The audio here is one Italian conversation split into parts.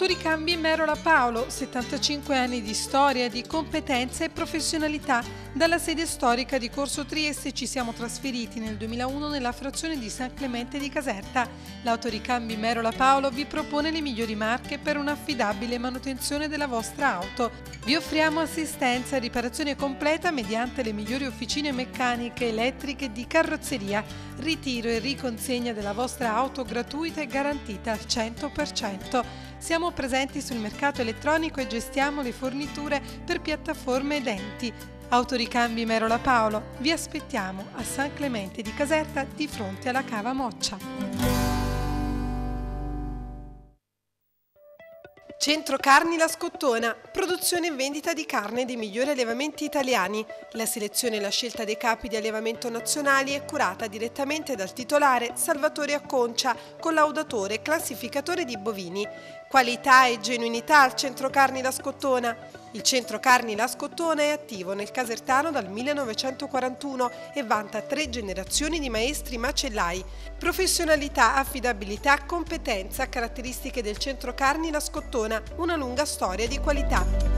maturi cambi Merola Paolo, 75 anni di storia, di competenza e professionalità dalla sede storica di Corso Trieste ci siamo trasferiti nel 2001 nella frazione di San Clemente di Caserta. L'autoricambi Merola Paolo vi propone le migliori marche per un'affidabile manutenzione della vostra auto. Vi offriamo assistenza e riparazione completa mediante le migliori officine meccaniche elettriche di carrozzeria, ritiro e riconsegna della vostra auto gratuita e garantita al 100%. Siamo presenti sul mercato elettronico e gestiamo le forniture per piattaforme ed enti. Autoricambi Merola Paolo, vi aspettiamo a San Clemente di Caserta di fronte alla Cava Moccia. Centro Carni La Scottona, produzione e vendita di carne dei migliori allevamenti italiani. La selezione e la scelta dei capi di allevamento nazionali è curata direttamente dal titolare Salvatore Acconcia, collaudatore e classificatore di bovini. Qualità e genuinità al centro carni La Scottona. Il centro carni La Scottona è attivo nel Casertano dal 1941 e vanta tre generazioni di maestri macellai. Professionalità, affidabilità, competenza, caratteristiche del centro carni La Scottona, una lunga storia di qualità.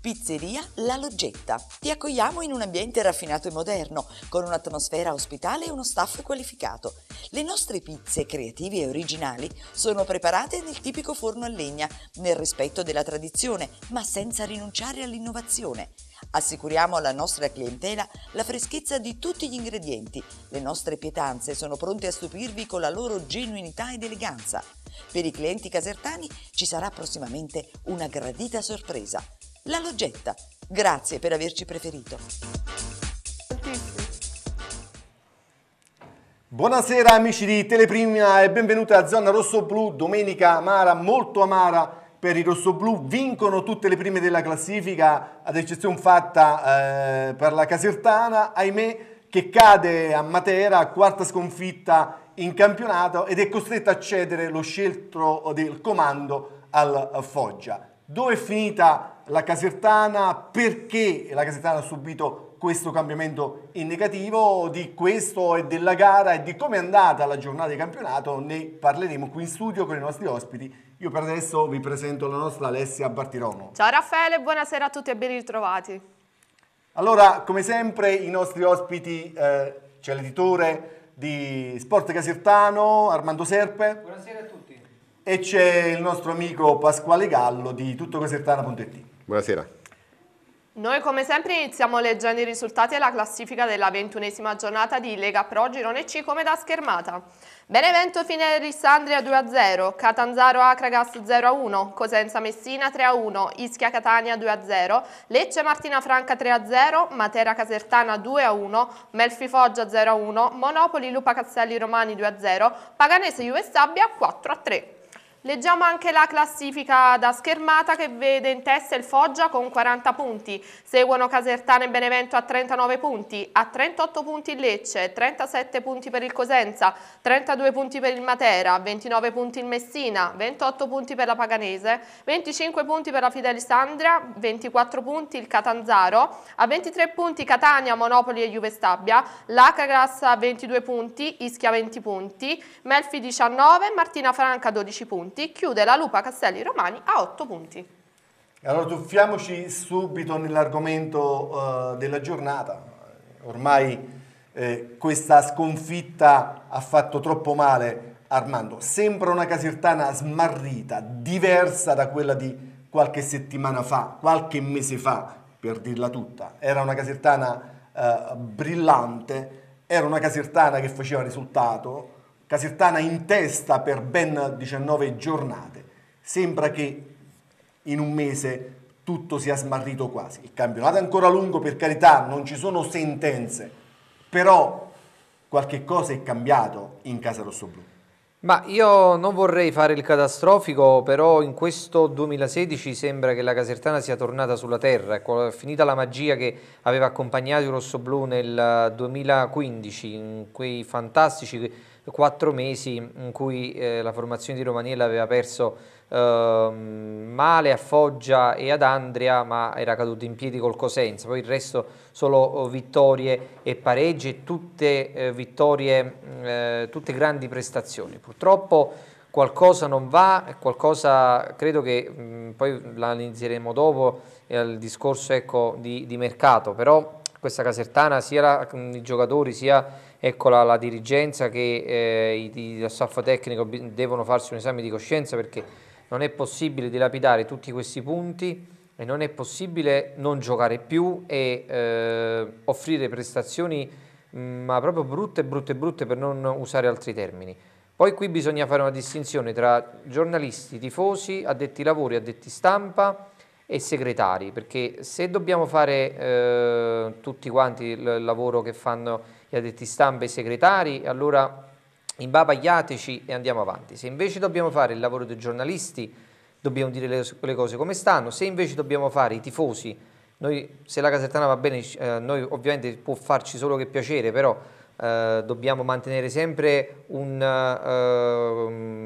Pizzeria La Loggetta. Ti accogliamo in un ambiente raffinato e moderno, con un'atmosfera ospitale e uno staff qualificato. Le nostre pizze, creative e originali, sono preparate nel tipico forno a legna, nel rispetto della tradizione, ma senza rinunciare all'innovazione. Assicuriamo alla nostra clientela la freschezza di tutti gli ingredienti. Le nostre pietanze sono pronte a stupirvi con la loro genuinità ed eleganza. Per i clienti casertani ci sarà prossimamente una gradita sorpresa. La Loggetta. Grazie per averci preferito. Buonasera amici di Teleprima e benvenuti a Zona Rosso-Blu, domenica amara, molto amara per i rossoblù vincono tutte le prime della classifica, ad eccezione fatta eh, per la Casertana, ahimè, che cade a Matera, quarta sconfitta in campionato ed è costretta a cedere lo scelto del comando al Foggia. Dove è finita la Casertana, perché la Casertana ha subito questo cambiamento in negativo, di questo e della gara e di come è andata la giornata di campionato ne parleremo qui in studio con i nostri ospiti. Io per adesso vi presento la nostra Alessia Bartiromo. Ciao Raffaele, buonasera a tutti e ben ritrovati. Allora, come sempre, i nostri ospiti, eh, c'è l'editore di Sport Casertano, Armando Serpe. Buonasera a tutti. E c'è il nostro amico Pasquale Gallo di tuttocasertana.it. Buonasera. Noi come sempre iniziamo leggendo i risultati e la classifica della ventunesima giornata di Lega Pro Girone C come da schermata. Benevento fine Rissandria 2-0, Catanzaro Acragas 0-1, Cosenza Messina 3-1, Ischia Catania 2-0, Lecce Martina Franca 3-0, Matera Casertana 2-1, Melfi Foggia 0-1, Monopoli Lupa Castelli Romani 2-0, Paganese Juve Stabia 4-3. Leggiamo anche la classifica da schermata che vede in testa il Foggia con 40 punti, seguono Casertana e Benevento a 39 punti, a 38 punti il Lecce, 37 punti per il Cosenza, 32 punti per il Matera, 29 punti il Messina, 28 punti per la Paganese, 25 punti per la Fidelisandria, 24 punti il Catanzaro, a 23 punti Catania, Monopoli e Juve Stabia, Lacagras a 22 punti, Ischia 20 punti, Melfi 19 Martina Franca 12 punti punti, chiude la Lupa Castelli Romani a 8 punti. Allora tuffiamoci subito nell'argomento uh, della giornata, ormai eh, questa sconfitta ha fatto troppo male Armando, sembra una casertana smarrita, diversa da quella di qualche settimana fa, qualche mese fa, per dirla tutta. Era una casertana eh, brillante, era una casertana che faceva risultato, Casertana in testa per ben 19 giornate. Sembra che in un mese tutto sia smarrito quasi. Il campionato è ancora lungo, per carità, non ci sono sentenze, però qualche cosa è cambiato in casa rossoblù. Ma io non vorrei fare il catastrofico, però in questo 2016 sembra che la Casertana sia tornata sulla terra, ecco, è finita la magia che aveva accompagnato il rossoblù nel 2015, in quei fantastici quattro mesi in cui eh, la formazione di Romaniella aveva perso eh, male a Foggia e ad Andria ma era caduto in piedi col Cosenza, poi il resto solo oh, vittorie e pareggi, tutte eh, vittorie, mm, eh, tutte grandi prestazioni. Purtroppo qualcosa non va, qualcosa credo che mh, mm, poi inizieremo dopo, il discorso ecco, di, di mercato, però questa casertana sia la, mm, i giocatori sia ecco la dirigenza che eh, lo staff tecnico devono farsi un esame di coscienza perché non è possibile dilapidare tutti questi punti e non è possibile non giocare più e eh, offrire prestazioni mm, ma proprio brutte, brutte, brutte per non usare altri termini. Poi qui bisogna fare una distinzione tra giornalisti, tifosi, addetti lavori, addetti stampa e segretari, perché se dobbiamo fare eh, tutti quanti il lavoro che fanno gli addetti stampa e i segretari, allora imbapagliateci e andiamo avanti. Se invece dobbiamo fare il lavoro dei giornalisti, dobbiamo dire le, le cose come stanno, se invece dobbiamo fare i tifosi, noi, se la Casertana va bene, eh, noi ovviamente può farci solo che piacere, però eh, dobbiamo mantenere sempre un,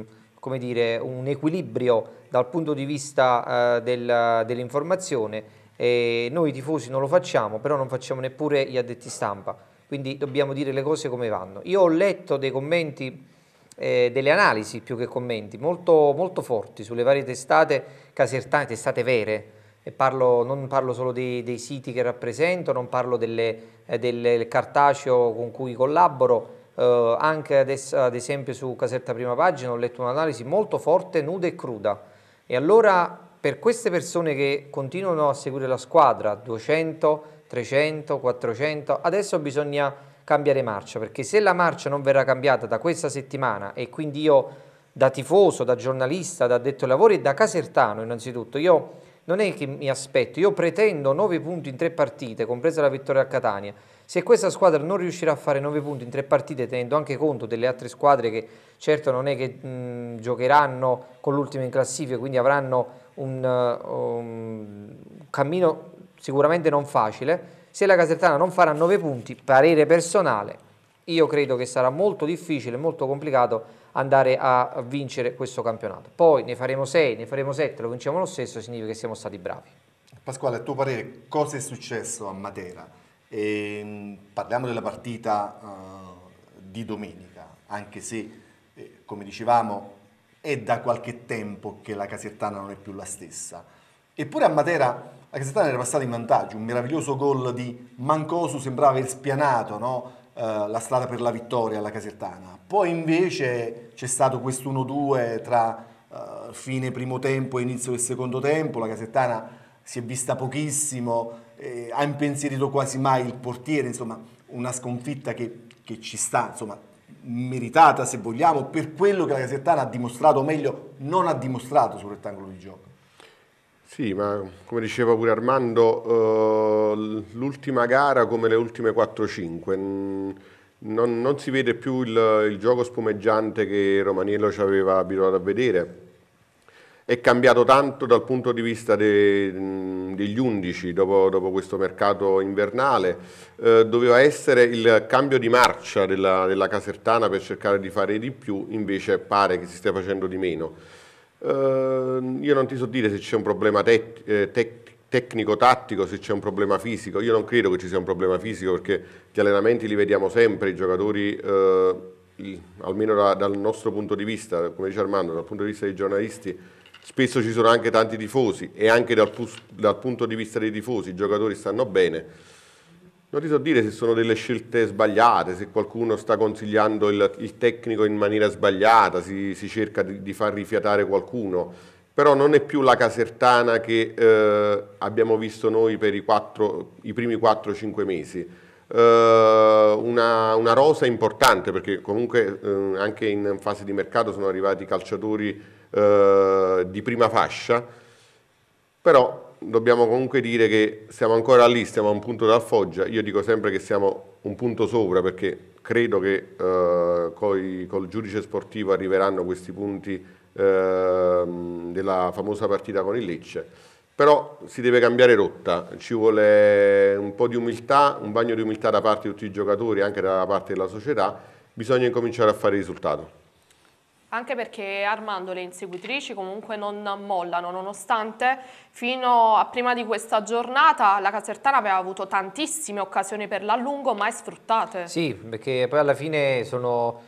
eh, dire, un, equilibrio dal punto di vista eh, del, dell'informazione. E noi tifosi non lo facciamo, però non facciamo neppure gli addetti stampa quindi dobbiamo dire le cose come vanno. Io ho letto dei commenti, eh, delle analisi più che commenti, molto, molto forti sulle varie testate casertane, testate vere, parlo, non parlo solo dei, dei, siti che rappresento, non parlo delle, eh, del cartaceo con cui collaboro, eh, anche adesso, ad esempio su Caserta Prima Pagina ho letto un'analisi molto forte, nuda e cruda. E allora per queste persone che continuano a seguire la squadra, 200 300, 400, adesso bisogna cambiare marcia, perché se la marcia non verrà cambiata da questa settimana e quindi io da tifoso, da giornalista, da detto lavori e da casertano innanzitutto, io non è che mi aspetto, io pretendo 9 punti in 3 partite, compresa la vittoria a Catania. Se questa squadra non riuscirà a fare 9 punti in 3 partite, tenendo anche conto delle altre squadre che certo non è che mh, giocheranno con l'ultima in classifica, quindi avranno un, un uh, um, cammino sicuramente non facile. Se la Casertana non farà 9 punti, parere personale, io credo che sarà molto difficile, molto complicato andare a vincere questo campionato. Poi ne faremo 6, ne faremo 7, lo vinciamo lo stesso, significa che siamo stati bravi. Pasquale, a tuo parere cosa è successo a Matera? E, ehm, parliamo della partita uh, di domenica, anche se, eh, come dicevamo, è da qualche tempo che la Casertana non è più la stessa. Eppure a Matera la Casertana era passata in vantaggio, un meraviglioso gol di Mancosu sembrava aver spianato, no? eh, la strada per la vittoria alla Casertana. Poi invece c'è stato questo 1-2 tra eh, fine primo tempo e inizio del secondo tempo, la Casertana si è vista pochissimo, eh, ha impensierito quasi mai il portiere, insomma una sconfitta che, che ci sta, insomma meritata se vogliamo, per quello che la Casertana ha dimostrato, o meglio non ha dimostrato sul rettangolo di gioco. Sì, ma come diceva pure Armando, eh, l'ultima gara come le ultime 4-5, mm, non, non, si vede più il, il gioco spumeggiante che Romaniello ci aveva abituato a vedere. È cambiato tanto dal punto di vista de, mm, degli undici dopo, dopo, questo mercato invernale. Eh, doveva essere il cambio di marcia della, della Casertana per cercare di fare di più, invece pare che si stia facendo di meno. Ehm, io non ti so dire se c'è un problema te eh, te tecnico-tattico, se c'è un problema fisico. Io non credo che ci sia un problema fisico perché gli allenamenti li vediamo sempre, i giocatori, eh, almeno da, dal nostro punto di vista, come dice Armando, dal punto di vista dei giornalisti, spesso ci sono anche tanti tifosi e anche dal, dal punto di vista dei tifosi i giocatori stanno bene non ti so dire se sono delle scelte sbagliate, se qualcuno sta consigliando il, il tecnico in maniera sbagliata, si, si cerca di, di, far rifiatare qualcuno, però non è più la casertana che eh, abbiamo visto noi per i, quattro, i primi 4-5 mesi. Eh, una, una, rosa importante perché comunque eh, anche in fase di mercato sono arrivati calciatori eh, di prima fascia, però dobbiamo comunque dire che siamo ancora lì, stiamo a un punto dal Foggia, io dico sempre che siamo un punto sopra perché credo che eh, coi, col giudice sportivo arriveranno questi punti eh, della famosa partita con il Lecce, però si deve cambiare rotta, ci vuole un po' di umiltà, un bagno di umiltà da parte di tutti i giocatori, anche da parte della società, bisogna incominciare a fare risultato anche perché Armando le inseguitrici comunque non mollano, nonostante fino a prima di questa giornata la Casertana aveva avuto tantissime occasioni per l'allungo mai sfruttate. Sì, perché poi alla fine sono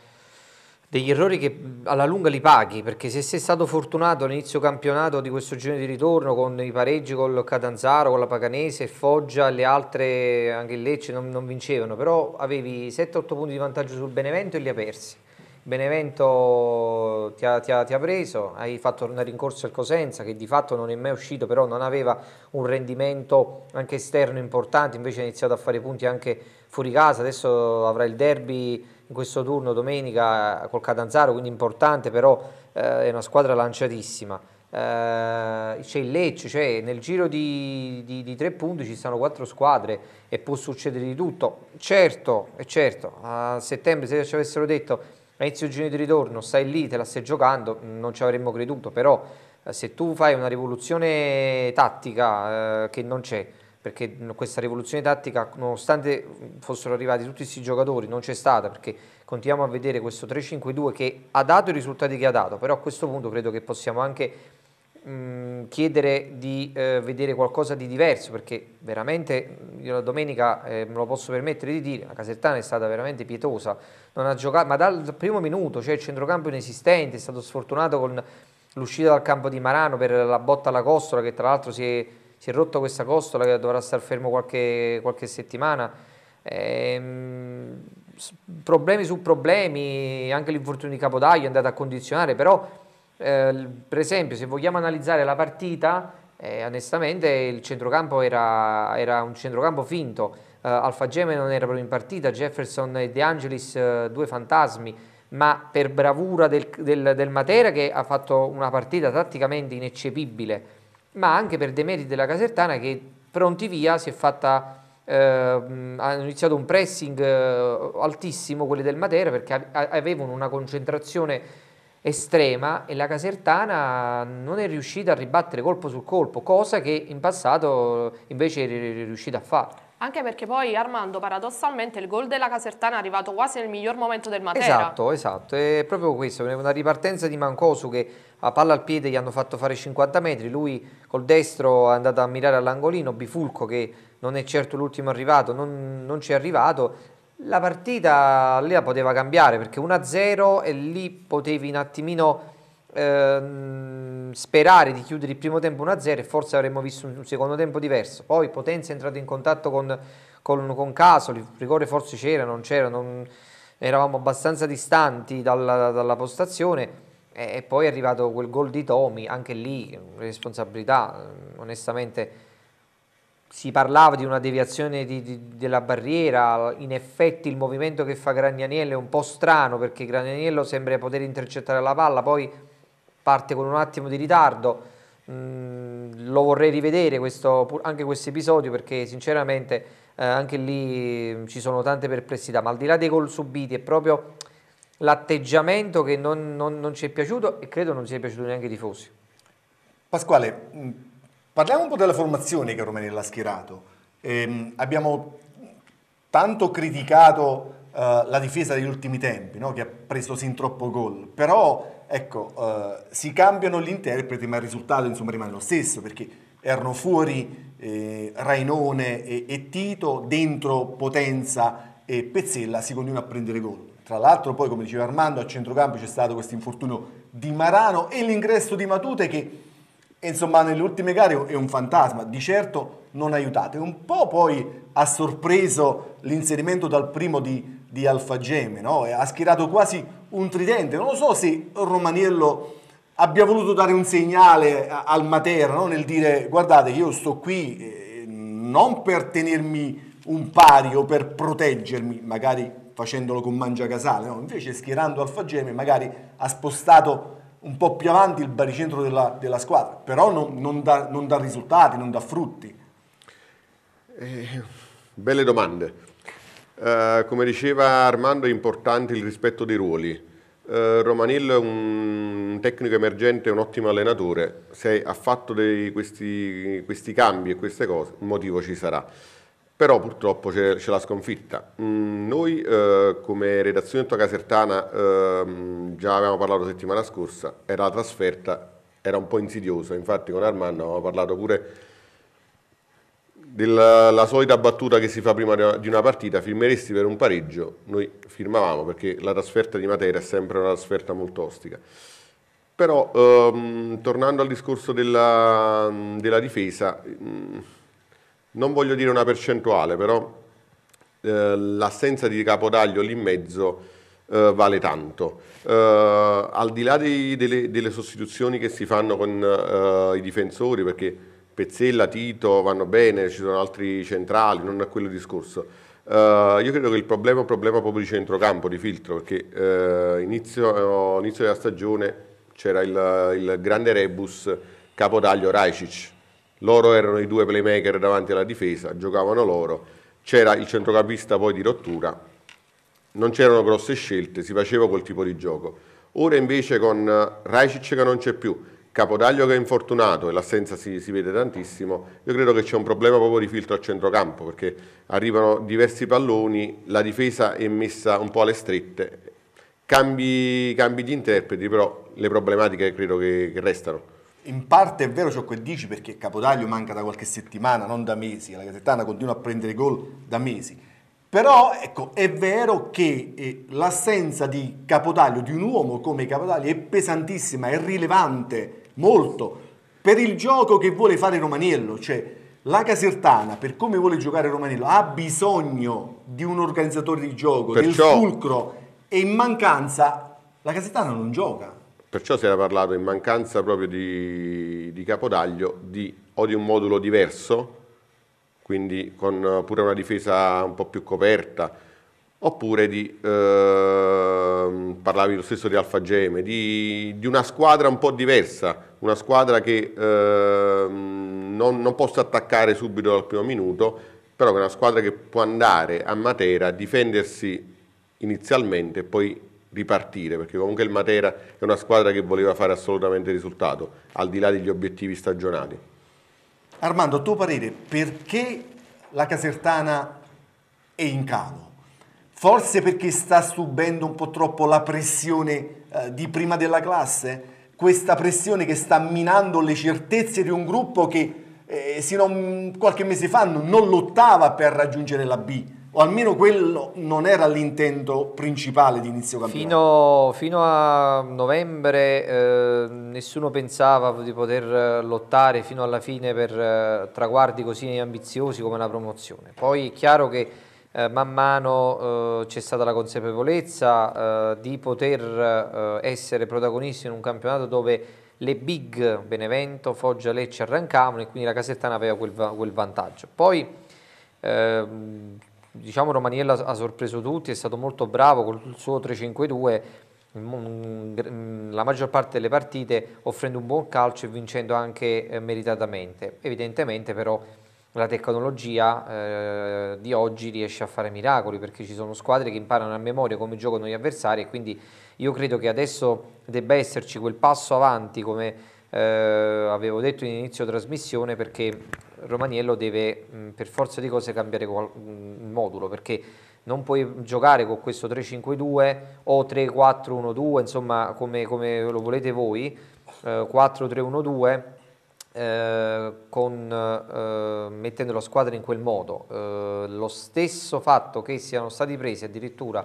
degli errori che alla lunga li paghi, perché se sei stato fortunato all'inizio campionato di questo giro di ritorno con i pareggi col Catanzaro, con la Paganese, Foggia, le altre, anche il Lecce non, non vincevano, però avevi 7-8 punti di vantaggio sul Benevento e li ha persi Benevento ti ha, ti, ha, ti ha, preso, hai fatto tornare in corso il Cosenza che di fatto non è mai uscito, però non aveva un rendimento anche esterno importante, invece ha iniziato a fare punti anche fuori casa, adesso avrà il derby in questo turno domenica col Catanzaro, quindi importante, però eh, è una squadra lanciatissima. Eh, c'è il Lecce, cioè nel giro di, di, di, tre punti ci stanno quattro squadre e può succedere di tutto. Certo, certo, a settembre se ci avessero detto inizio Ugini di ritorno, stai lì, te la stai giocando, non ci avremmo creduto, però eh, se tu fai una rivoluzione tattica eh, che non c'è, perché questa rivoluzione tattica, nonostante fossero arrivati tutti questi giocatori, non c'è stata, perché continuiamo a vedere questo 3-5-2 che ha dato i risultati che ha dato, però a questo punto credo che possiamo anche mh, mm, chiedere di eh, vedere qualcosa di diverso, perché veramente mm, io la domenica eh, me lo posso permettere di dire, la Casertana è stata veramente pietosa, non ha giocato, ma dal primo minuto, cioè il centrocampo inesistente, è stato sfortunato con l'uscita dal campo di Marano per la botta alla costola, che tra l'altro si è, si è rotta questa costola che dovrà star fermo qualche, qualche settimana. Ehm, problemi su problemi, anche l'infortunio di Capodaglio è andato a condizionare, però eh, per esempio, se vogliamo analizzare la partita, eh, onestamente il centrocampo era, era un centrocampo finto. Eh, Alfa Geme non era proprio in partita, Jefferson e De Angelis eh, due fantasmi, ma per bravura del, del, del, Matera che ha fatto una partita tatticamente ineccepibile, ma anche per demeriti della Casertana che pronti via si è fatta Uh, ehm, hanno iniziato un pressing uh, altissimo quelli del Matera perché avevano una concentrazione estrema e la Casertana non è riuscita a ribattere colpo sul colpo, cosa che in passato invece è riuscita a fare. Anche perché poi Armando paradossalmente il gol della Casertana è arrivato quasi nel miglior momento del Matera. Esatto, esatto, è proprio questo, una ripartenza di Mancosu che a palla al piede gli hanno fatto fare 50 metri, lui col destro è andato a mirare all'angolino, Bifulco che non è certo l'ultimo arrivato, non, non ci è arrivato la partita lì la poteva cambiare perché 1-0 e lì potevi un attimino ehm, sperare di chiudere il primo tempo 1-0 e forse avremmo visto un, un secondo tempo diverso. Poi Potenza è entrato in contatto con, con, con Casoli, il rigore forse c'era, non c'era, eravamo abbastanza distanti dalla, dalla postazione e, e, poi è arrivato quel gol di Tomi, anche lì responsabilità onestamente si parlava di una deviazione di, di, della barriera, in effetti il movimento che fa Gragnaniello è un po' strano perché Gragnaniello sembra poter intercettare la palla, poi parte con un attimo di ritardo, Mm, lo vorrei rivedere questo, anche questo episodio perché sinceramente eh, anche lì mm, ci sono tante perplessità, ma al di là dei gol subiti è proprio l'atteggiamento che non, non, non, ci è piaciuto e credo non sia piaciuto neanche ai tifosi. Pasquale, mm, Parliamo un po' della formazione che Romanella ha schierato. Eh, abbiamo tanto criticato eh, la difesa degli ultimi tempi, no? che ha preso sin troppo gol, però ecco, eh, si cambiano gli interpreti, ma il risultato insomma, rimane lo stesso, perché erano fuori eh, Rainone e, e, Tito, dentro Potenza e Pezzella si continua a prendere gol. Tra l'altro poi, come diceva Armando, a centrocampo c'è stato questo infortunio di Marano e l'ingresso di Matute che insomma nelle ultime gare è un fantasma, di certo non aiutate. Un po' poi ha sorpreso l'inserimento dal primo di, di Alfa Gemme, no? ha schierato quasi un tridente, non so se Romaniello abbia voluto dare un segnale al Matera no? nel dire guardate io sto qui eh, non per tenermi un pari o per proteggermi, magari facendolo con Mangia Casale, no? invece schierando Alfa Gemme magari ha spostato un po' più avanti il baricentro della, della squadra, però non, non, dà, non, dà, risultati, non dà frutti. Eh, belle domande. Uh, come diceva Armando è importante il rispetto dei ruoli. Uh, Romanil è un tecnico emergente, un ottimo allenatore, se ha fatto dei, questi, questi cambi e queste cose, un motivo ci sarà però purtroppo c'è, la sconfitta. Mm, noi eh, come redazione Tua Casertana eh, già avevamo parlato settimana scorsa, era la trasferta, era un po' insidiosa, infatti con Armando avevamo parlato pure della solita battuta che si fa prima di una partita, firmeresti per un pareggio, noi firmavamo perché la trasferta di Matera è sempre una trasferta molto ostica. Però ehm, tornando al discorso della, della difesa... Mh, mm, non voglio dire una percentuale, però eh, l'assenza di capodaglio lì in mezzo eh, vale tanto. Eh, al di là dei, delle, delle, sostituzioni che si fanno con eh, i difensori, perché Pezzella, Tito vanno bene, ci sono altri centrali, non è quello il discorso. Uh, io credo che il problema è un problema proprio di centrocampo, di filtro, perché uh, inizio, uh, inizio, della stagione c'era il, il grande rebus Capodaglio-Rajcic, loro erano i due playmaker davanti alla difesa, giocavano loro, c'era il centrocampista poi di rottura, non c'erano grosse scelte, si faceva quel tipo di gioco. Ora invece con Rajic che non c'è più, Capodaglio che è infortunato e l'assenza si, si, vede tantissimo, io credo che c'è un problema proprio di filtro a centrocampo perché arrivano diversi palloni, la difesa è messa un po' alle strette, cambi, cambi di interpreti però le problematiche credo che, che restano in parte è vero ciò che dici perché Capodaglio manca da qualche settimana, non da mesi, la Casettana continua a prendere gol da mesi. Però ecco, è vero che eh, l'assenza di Capodaglio, di un uomo come Capodaglio, è pesantissima, è rilevante molto per il gioco che vuole fare Romaniello, cioè la Casertana, per come vuole giocare Romaniello, ha bisogno di un organizzatore di gioco, Perciò... del fulcro e in mancanza la Casertana non gioca. Perciò si era parlato in mancanza proprio di, di capodaglio di, o di un modulo diverso, quindi con eh, pure una difesa un po' più coperta, oppure di, eh, parlavi lo stesso di Alfa Geme, di, di, una squadra un po' diversa, una squadra che eh, non, non possa attaccare subito dal primo minuto, però che è una squadra che può andare a Matera, difendersi inizialmente e poi ripartire, perché comunque il Matera è una squadra che voleva fare assolutamente risultato, al di là degli obiettivi stagionali. Armando, a tuo parere, perché la Casertana è in calo? Forse perché sta subendo un po' troppo la pressione eh, di prima della classe? Questa pressione che sta minando le certezze di un gruppo che eh, sino a qualche mese fa non lottava per raggiungere la B o almeno quello non era l'intento principale di inizio campionato. Fino, fino a novembre eh, nessuno pensava di poter eh, lottare fino alla fine per eh, traguardi così ambiziosi come la promozione. Poi è chiaro che eh, man mano eh, c'è stata la consapevolezza eh, di poter essere protagonisti in un campionato dove le big Benevento, Foggia, Lecce arrancavano e quindi la Casertana aveva quel, quel vantaggio. Poi ehm, diciamo Romaniella ha sorpreso tutti, è stato molto bravo con il suo 3-5-2 mm, mm, la maggior parte delle partite offrendo un buon calcio e vincendo anche eh, meritatamente. Evidentemente però la tecnologia eh, di oggi riesce a fare miracoli perché ci sono squadre che imparano a memoria come giocano gli avversari e quindi io credo che adesso debba esserci quel passo avanti come eh, avevo detto in inizio trasmissione perché Romaniello deve mh, mm, per forza di cose cambiare il mm, modulo perché non puoi giocare con questo 3-5-2 o 3-4-1-2, insomma come, come, lo volete voi, eh, 4-3-1-2 eh, eh, mettendo la squadra in quel modo. Eh, lo stesso fatto che siano stati presi addirittura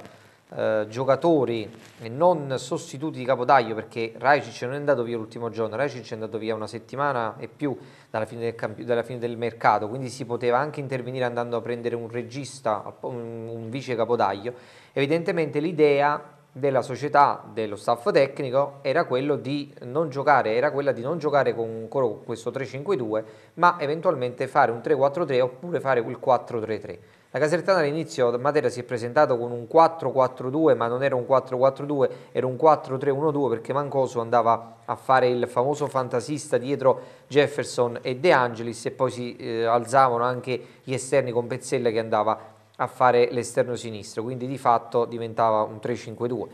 eh, giocatori e non sostituti di capodaglio perché Raicic non è andato via l'ultimo giorno, Raicic è andato via una settimana e più dalla fine, del, camp- dalla fine del mercato, quindi si poteva anche intervenire andando a prendere un regista, un, un vice capodaglio. Evidentemente l'idea della società, dello staff tecnico, era quello di non giocare, era quella di non giocare con, ancora questo 3-5-2, ma eventualmente fare un 3-4-3 oppure fare quel 4-3-3. La Casertana all'inizio Matera si è presentato con un 4-4-2, ma non era un 4-4-2, era un 4-3-1-2 perché Mancoso andava a fare il famoso fantasista dietro Jefferson e De Angelis e poi si eh, alzavano anche gli esterni con Pezzella che andava a fare l'esterno sinistro, quindi di fatto diventava un 3-5-2.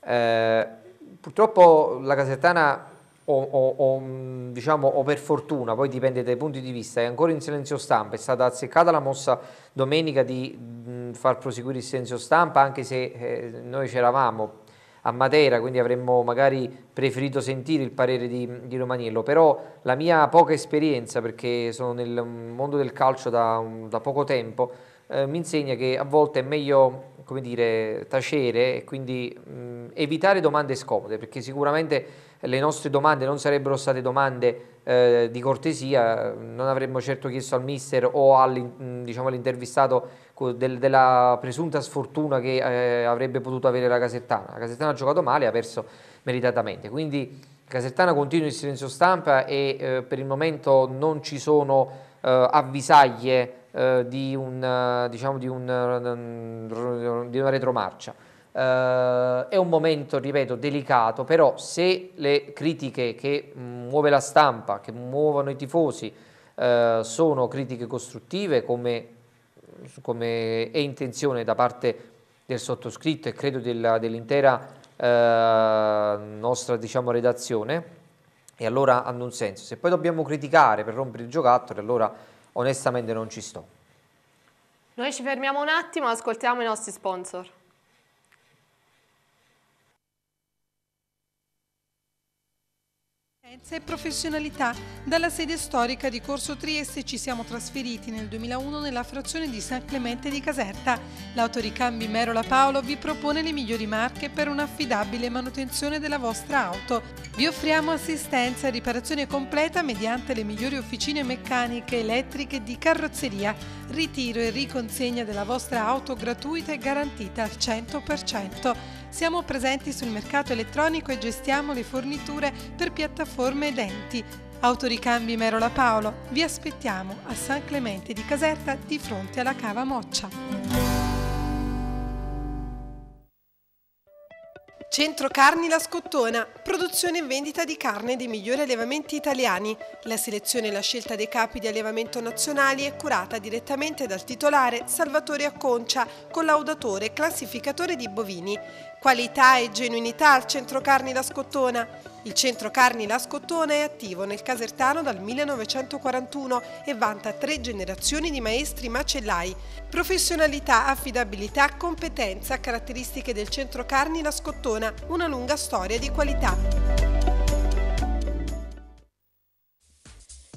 Eh, purtroppo la Casertana o, o, o, mm, diciamo, o, per fortuna, poi dipende dai punti di vista, è ancora in silenzio stampa, è stata azzeccata la mossa domenica di mh, mm, far proseguire il silenzio stampa, anche se eh, noi c'eravamo a Matera, quindi avremmo magari preferito sentire il parere di, di Romanillo, però la mia poca esperienza, perché sono nel mm, mondo del calcio da, da poco tempo, eh, mi insegna che a volte è meglio come dire, tacere e quindi mh, evitare domande scomode, perché sicuramente le nostre domande non sarebbero state domande eh, di cortesia, non avremmo certo chiesto al mister o mm, diciamo, all'intervistato diciamo, all del, della presunta sfortuna che eh, avrebbe potuto avere la Casertana. La Casertana ha giocato male ha perso meritatamente, quindi Casertana continua il silenzio stampa e eh, per il momento non ci sono eh, avvisaglie eh, di, un, diciamo, di, un, mm, di una retromarcia. Uh, è un momento, ripeto, delicato, però se le critiche che mm, muove la stampa, che muovono i tifosi, uh, sono critiche costruttive, come, come, è intenzione da parte del sottoscritto e credo della, dell'intera uh, nostra diciamo, redazione, e allora hanno un senso. Se poi dobbiamo criticare per rompere il giocattolo, allora onestamente non ci sto. Noi ci fermiamo un attimo, ascoltiamo i nostri sponsor. e professionalità. Dalla sede storica di Corso Trieste ci siamo trasferiti nel 2001 nella frazione di San Clemente di Caserta. L'autoricambi Merola Paolo vi propone le migliori marche per un'affidabile manutenzione della vostra auto. Vi offriamo assistenza e riparazione completa mediante le migliori officine meccaniche, elettriche e di carrozzeria. Ritiro e riconsegna della vostra auto gratuita e garantita al 100%. Siamo presenti sul mercato elettronico e gestiamo le forniture per piattaforme ed enti. Autoricambi Merola Paolo, vi aspettiamo a San Clemente di Caserta di fronte alla Cava Moccia. Centro Carni La Scottona, produzione e vendita di carne dei migliori allevamenti italiani. La selezione e la scelta dei capi di allevamento nazionali è curata direttamente dal titolare Salvatore Acconcia, collaudatore e classificatore di bovini. Qualità e genuinità al centro carni La Scottona. Il centro carni La Scottona è attivo nel Casertano dal 1941 e vanta tre generazioni di maestri macellai. Professionalità, affidabilità, competenza, caratteristiche del centro carni La Scottona, una lunga storia di qualità.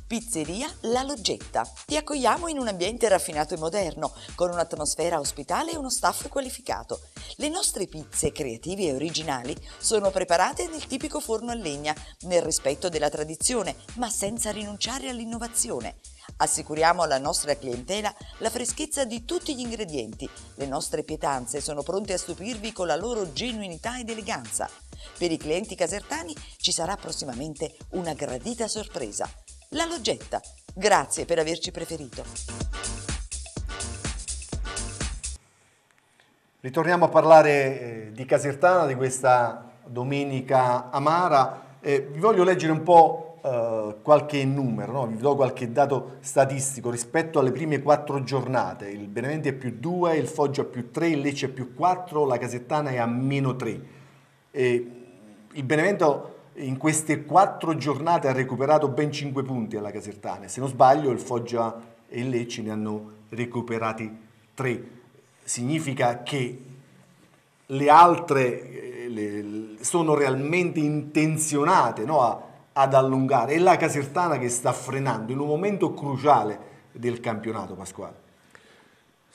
Pizzeria La Loggetta. Ti accogliamo in un ambiente raffinato e moderno, con un'atmosfera ospitale e uno staff qualificato. Le nostre pizze creative e originali sono preparate nel tipico forno a legna, nel rispetto della tradizione, ma senza rinunciare all'innovazione. Assicuriamo alla nostra clientela la freschezza di tutti gli ingredienti. Le nostre pietanze sono pronte a stupirvi con la loro genuinità ed eleganza. Per i clienti casertani ci sarà prossimamente una gradita sorpresa. La Loggetta. Grazie per averci preferito. Ritorniamo a parlare eh, di Casertana, di questa domenica amara. Eh, vi voglio leggere un po' eh, qualche numero, no? vi do qualche dato statistico rispetto alle prime quattro giornate. Il Benevento è più 2, il Foggia più 3, il Lecce più 4, la Casertana è a meno 3. il Benevento in queste quattro giornate ha recuperato ben cinque punti alla Casertana. Se non sbaglio il Foggia e il Lecce ne hanno recuperati tre. Significa che le altre eh, le, sono realmente intenzionate no, a, ad allungare. È la Casertana che sta frenando in un momento cruciale del campionato, Pasquale.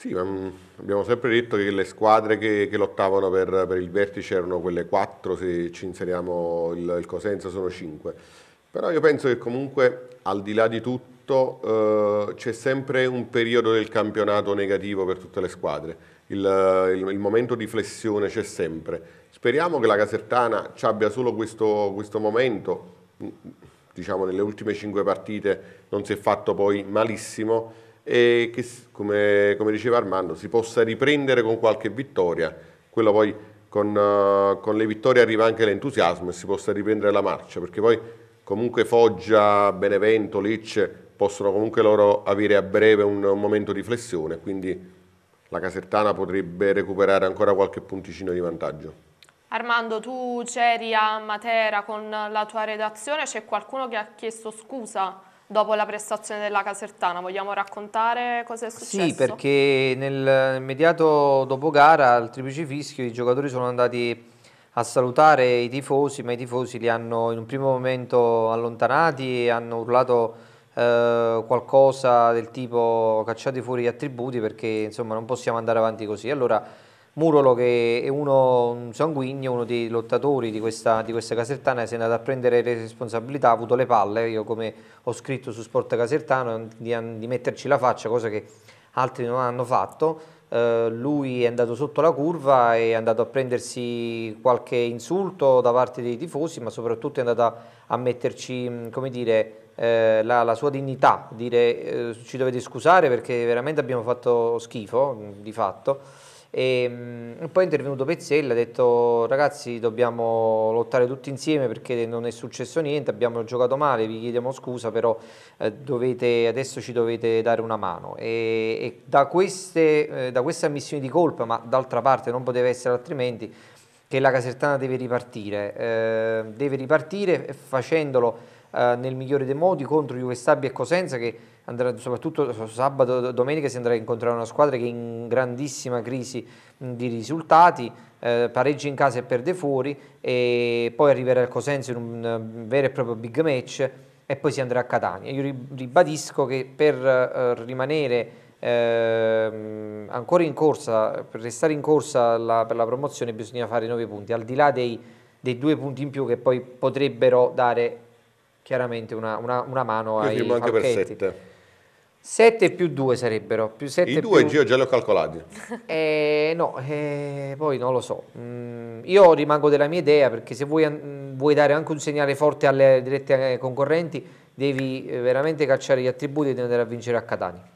Sì, mm, abbiamo sempre detto che le squadre che, che lottavano per, per, il vertice erano quelle quattro, se ci inseriamo il, il, Cosenza sono cinque. Però io penso che comunque al di là di tutto eh, c'è sempre un periodo del campionato negativo per tutte le squadre. Il, il, il momento di flessione c'è sempre. Speriamo che la Casertana ci abbia solo questo, questo momento. Mm, diciamo nelle ultime cinque partite non si è fatto poi malissimo e che, come, come, diceva Armando, si possa riprendere con qualche vittoria. Quello poi con, uh, con le vittorie arriva anche l'entusiasmo e si possa riprendere la marcia, perché poi comunque Foggia, Benevento, Lecce possono comunque loro avere a breve un, un momento di flessione, quindi la Casertana potrebbe recuperare ancora qualche punticino di vantaggio. Armando, tu c'eri a Matera con la tua redazione, c'è qualcuno che ha chiesto scusa dopo la prestazione della Casertana. Vogliamo raccontare cosa è successo? Sì, perché nel immediato dopo gara al triplice fischio i giocatori sono andati a salutare i tifosi, ma i tifosi li hanno in un primo momento allontanati e hanno urlato eh, qualcosa del tipo cacciati fuori gli attributi perché insomma non possiamo andare avanti così. Allora Murolo che è uno un sanguigno, uno dei lottatori di questa, di questa Casertana, si è andato a prendere le responsabilità, ha avuto le palle, io come ho scritto su Sport Casertano, di, di metterci la faccia, cosa che altri non hanno fatto, eh, lui è andato sotto la curva è andato a prendersi qualche insulto da parte dei tifosi, ma soprattutto è andato a, a metterci, mm, come dire, eh, la, la, sua dignità, dire eh, ci dovete scusare perché veramente abbiamo fatto schifo, mm, di fatto, e, mm, poi è intervenuto Pezzella, ha detto ragazzi dobbiamo lottare tutti insieme perché non è successo niente, abbiamo giocato male, vi chiediamo scusa, però eh, dovete, adesso ci dovete dare una mano. E, e da, queste, eh, da queste ammissioni di colpa, ma d'altra parte non poteva essere altrimenti, che la Casertana deve ripartire, eh, deve ripartire facendolo eh, nel migliore dei modi contro Juve Stabia e Cosenza che andrà, soprattutto sabato e domenica si andrà a incontrare una squadra che è in grandissima crisi di risultati, eh, pareggia in casa e perde fuori e poi arriverà il Cosenza in un vero e proprio big match e poi si andrà a Catania. Io ribadisco che per eh, rimanere eh, ancora in corsa, per restare in corsa la, per la promozione bisogna fare 9 punti, al di là dei, dei due punti in più che poi potrebbero dare chiaramente una, una, una mano Io ai firmo anche falchetti. per 7. 7 più 2 sarebbero. Più 7 I due più... Gio già li ho calcolati. Eh, no, eh, poi non lo so. Mm, io rimango della mia idea perché se vuoi, vuoi, dare anche un segnale forte alle dirette eh, concorrenti, devi eh, veramente cacciare gli attributi e andare a vincere a Catania.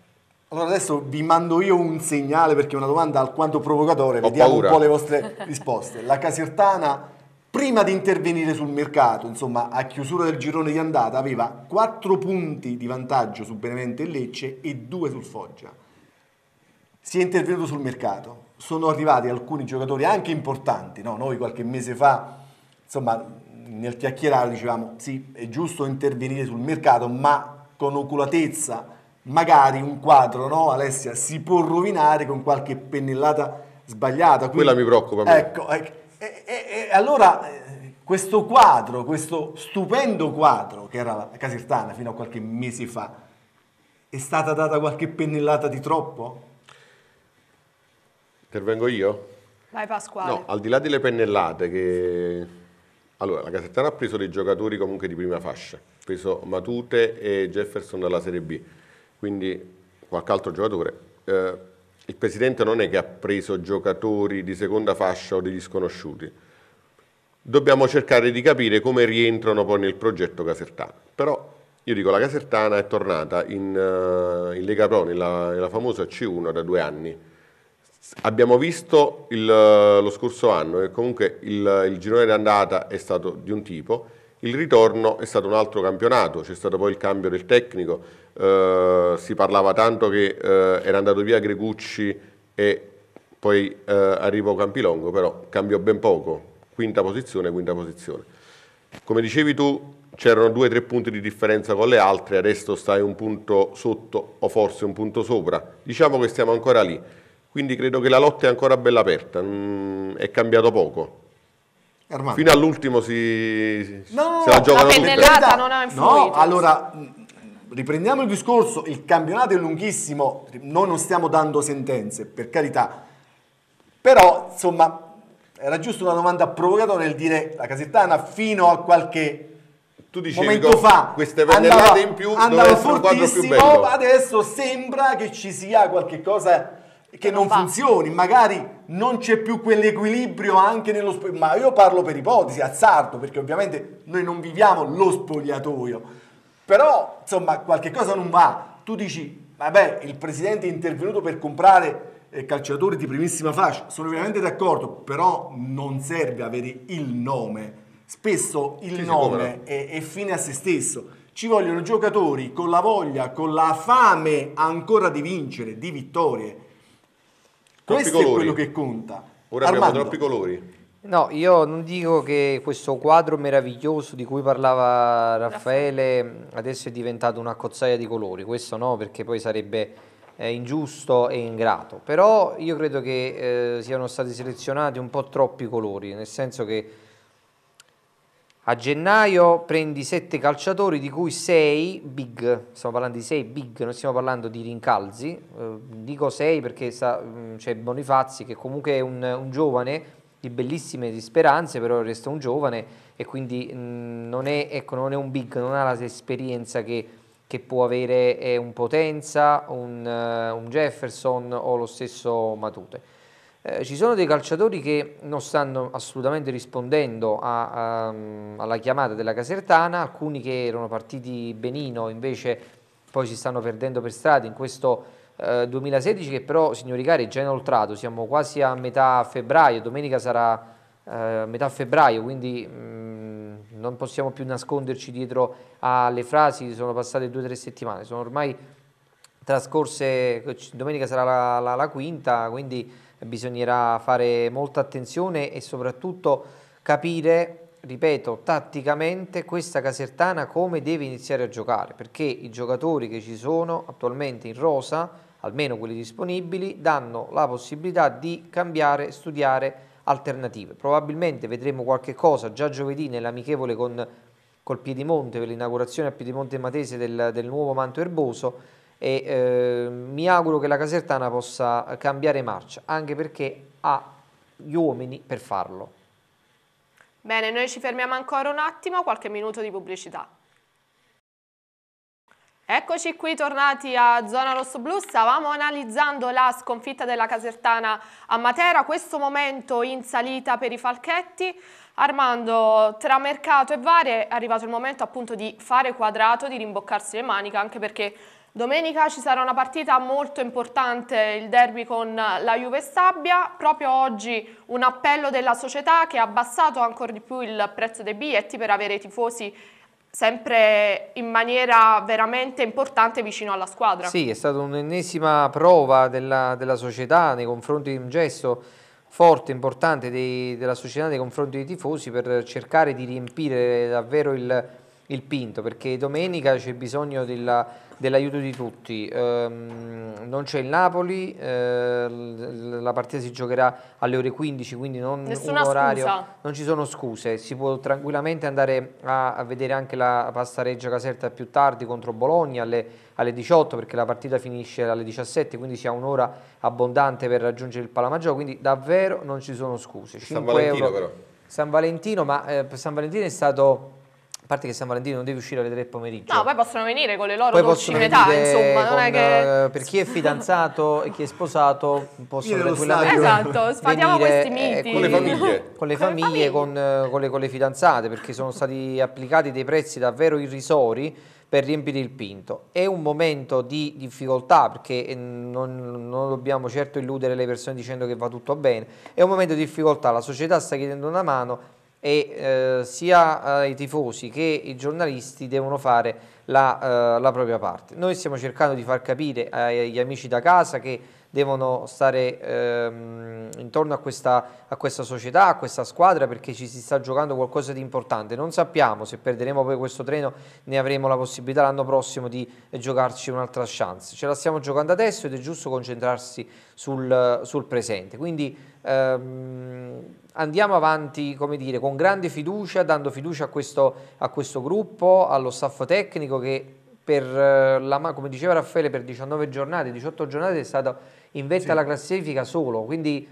Allora adesso vi mando io un segnale perché è una domanda alquanto provocatore ho vediamo paura. un po' le vostre risposte. La Casertana prima di intervenire sul mercato, insomma a chiusura del girone di andata, aveva 4 punti di vantaggio su Benevento e Lecce e 2 sul Foggia. Si è intervenuto sul mercato, sono arrivati alcuni giocatori anche importanti, no? noi qualche mese fa, insomma nel chiacchierare dicevamo sì è giusto intervenire sul mercato ma con oculatezza, magari un quadro, no Alessia, si può rovinare con qualche pennellata sbagliata. Quindi, Quella mi preoccupa. Ecco, ecco e, e, e allora eh, questo quadro, questo stupendo quadro che era la Casertana fino a qualche mese fa, è stata data qualche pennellata di troppo? Intervengo io? Vai Pasquale. No, al di là delle pennellate che... Allora, la Casertana ha preso dei giocatori comunque di prima fascia, ha preso Matute e Jefferson dalla Serie B, quindi qualche altro giocatore. Eh, il presidente non è che ha preso giocatori di seconda fascia o degli sconosciuti. Dobbiamo cercare di capire come rientrano poi nel progetto Casertano. Però io dico la Casertana è tornata in, eh, in Lega Pro, nella, nella, famosa C1 da due anni. Abbiamo visto il, eh, lo scorso anno che comunque il, il girone d'andata è stato di un tipo, il ritorno è stato un altro campionato, c'è stato poi il cambio del tecnico, eh, si parlava tanto che eh, era andato via Gregucci e poi eh, arrivò Campilongo, però cambiò ben poco, quinta posizione, quinta posizione. Come dicevi tu, c'erano due o tre punti di differenza con le altre, adesso stai un punto sotto o forse un punto sopra. Diciamo che stiamo ancora lì, quindi credo che la lotta è ancora bella aperta, mm, è cambiato poco. Armando. Fino all'ultimo si, no, si la giocano la pennellata non ha influito. No, allora riprendiamo il discorso, il campionato è lunghissimo, noi non stiamo dando sentenze, per carità, però insomma era giusto una domanda provocatoria nel dire la Casettana fino a qualche tu dicevi momento fa queste pennellate andava, in più andava fortissimo adesso sembra che ci sia qualche cosa che, che non, non funzioni magari non c'è più quell'equilibrio anche nello spogliatoio ma io parlo per ipotesi azzardo perché ovviamente noi non viviamo lo spogliatoio però, insomma, qualche cosa non va. Tu dici, vabbè, il presidente è intervenuto per comprare eh, calciatori di primissima fascia, sono veramente d'accordo, però non serve avere il nome. Spesso il che nome è, è fine a se stesso. Ci vogliono giocatori con la voglia, con la fame ancora di vincere, di vittorie. Questo è quello che conta. Ora Armando. abbiamo troppi colori. No, io non dico che questo quadro meraviglioso di cui parlava Raffaele adesso è diventato una cozzaia di colori, questo no perché poi sarebbe eh, ingiusto e ingrato, però io credo che eh, siano stati selezionati un po' troppi colori, nel senso che a gennaio prendi sette calciatori di cui sei big, stiamo parlando di sei big, non stiamo parlando di rincalzi, eh, dico sei perché mm, c'è cioè Bonifazzi che comunque è un, un giovane di bellissime di speranze, però resta un giovane e quindi mh, mm, non, è, ecco, non, è, un big, non ha l'esperienza che, che, può avere un Potenza, un, uh, un Jefferson o lo stesso Matute. Eh, ci sono dei calciatori che non stanno assolutamente rispondendo a, a, mm, alla chiamata della Casertana, alcuni che erano partiti benino invece poi si stanno perdendo per strada in questo eh, 2016 che però, signori cari, è già inoltrato, siamo quasi a metà febbraio, domenica sarà eh, metà febbraio, quindi mh, mm, non possiamo più nasconderci dietro alle frasi, sono passate due o tre settimane, sono ormai trascorse, domenica sarà la, la, la quinta, quindi bisognerà fare molta attenzione e soprattutto capire ripeto, tatticamente questa Casertana come deve iniziare a giocare, perché i giocatori che ci sono attualmente in rosa almeno quelli disponibili, danno la possibilità di cambiare studiare alternative. Probabilmente vedremo qualche cosa già giovedì nell'amichevole con col Piedimonte per l'inaugurazione a Piedimonte Matese del, del nuovo manto erboso e eh, mi auguro che la Casertana possa cambiare marcia, anche perché ha gli uomini per farlo. Bene, noi ci fermiamo ancora un attimo, qualche minuto di pubblicità. Eccoci qui tornati a Zona Rosso-Blu, stavamo analizzando la sconfitta della Casertana a Matera, questo momento in salita per i Falchetti. Armando, tra mercato e varie è arrivato il momento appunto di fare quadrato, di rimboccarsi le maniche, anche perché domenica ci sarà una partita molto importante, il derby con la Juve Stabia. Proprio oggi un appello della società che ha abbassato ancora di più il prezzo dei biglietti per avere i tifosi sempre in maniera veramente importante vicino alla squadra. Sì, è stata un'ennesima prova della, della, società nei confronti di un gesto forte, importante dei, della società nei confronti dei tifosi per cercare di riempire davvero il il Pinto, perché domenica c'è bisogno dell'aiuto di tutti. Ehm, non c'è il Napoli, eh, la partita si giocherà alle ore 15, quindi non Nessuna un orario. Scusa. Non ci sono scuse, si può tranquillamente andare a, a vedere anche la Passareggio Caserta più tardi contro Bologna alle, alle 18, perché la partita finisce alle 17, quindi si ha un'ora abbondante per raggiungere il Palamaggiò, quindi davvero non ci sono scuse. San Valentino euro. però. San Valentino, ma eh, San Valentino è stato a parte che San Valentino non devi uscire alle 3 pomeriggio. No, poi possono venire con le loro poi dolcimetà, insomma, con, che... Eh, per chi è fidanzato e chi è sposato possono tranquillamente Esatto, sfatiamo eh, questi miti. con le famiglie. Con le famiglie, con, famiglie. Eh, con, le, con le fidanzate, perché sono stati applicati dei prezzi davvero irrisori per riempire il pinto. È un momento di difficoltà perché non, non, dobbiamo certo illudere le persone dicendo che va tutto bene, è un momento di difficoltà, la società sta chiedendo una mano, e eh, sia eh, i tifosi che i giornalisti devono fare la, eh, la, propria parte. Noi stiamo cercando di far capire agli amici da casa che devono stare ehm, intorno a questa, a questa, società, a questa squadra perché ci si sta giocando qualcosa di importante. Non sappiamo se perderemo poi questo treno ne avremo la possibilità l'anno prossimo di giocarci un'altra chance. Ce la stiamo giocando adesso ed è giusto concentrarsi sul, sul presente. Quindi ehm, andiamo avanti come dire, con grande fiducia, dando fiducia a questo, a questo gruppo, allo staff tecnico che per eh, la, come diceva Raffaele per 19 giornate, 18 giornate è stato in vetta sì. alla classifica solo, quindi